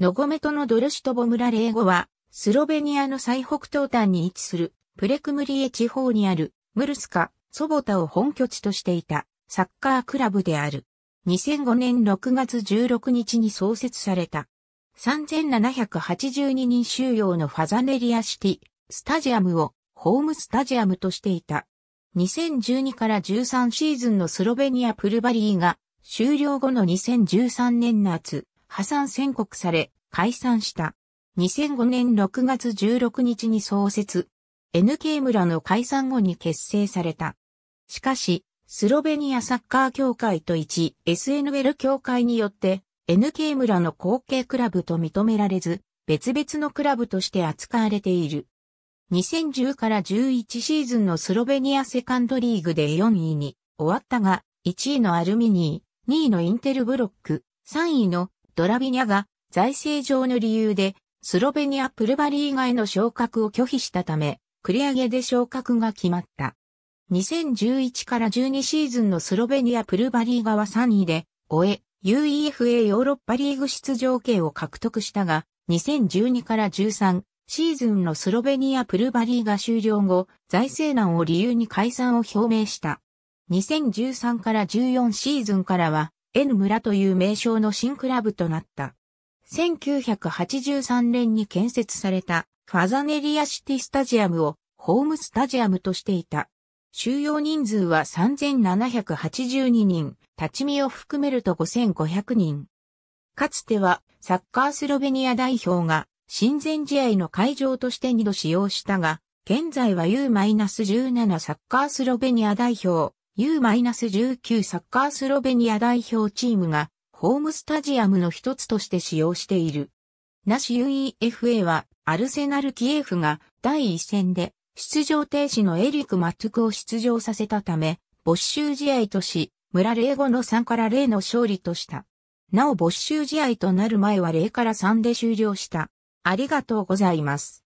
ノゴメトのドルシトボ村霊語は、スロベニアの最北東端に位置する、プレクムリエ地方にある、ムルスカ、ソボタを本拠地としていた、サッカークラブである。2005年6月16日に創設された。3782人収容のファザネリアシティ、スタジアムを、ホームスタジアムとしていた。2012から13シーズンのスロベニアプルバリーが、終了後の2013年夏、破産宣告され、解散した。2005年6月16日に創設。NK 村の解散後に結成された。しかし、スロベニアサッカー協会と一 SNL 協会によって NK 村の後継クラブと認められず、別々のクラブとして扱われている。2010から11シーズンのスロベニアセカンドリーグで4位に終わったが、1位のアルミニー、2位のインテルブロック、3位のドラビニャが財政上の理由でスロベニアプルバリー外の昇格を拒否したため、繰り上げで昇格が決まった。2011から12シーズンのスロベニアプルバリーガは3位で、終え、UEFA ヨーロッパリーグ出場権を獲得したが、2012から13シーズンのスロベニアプルバリーガ終了後、財政難を理由に解散を表明した。2013から14シーズンからは、N 村という名称の新クラブとなった。1983年に建設されたファザネリアシティスタジアムをホームスタジアムとしていた。収容人数は3782人、立ち見を含めると5500人。かつてはサッカースロベニア代表が親善試合の会場として2度使用したが、現在は U-17 サッカースロベニア代表、U-19 サッカースロベニア代表チームがホームスタジアムの一つとして使用している。ナシ UEFA はアルセナルキエフが第一戦で出場停止のエリク・マットゥクを出場させたため、没収試合とし、村霊後の3から0の勝利とした。なお没収試合となる前は0から3で終了した。ありがとうございます。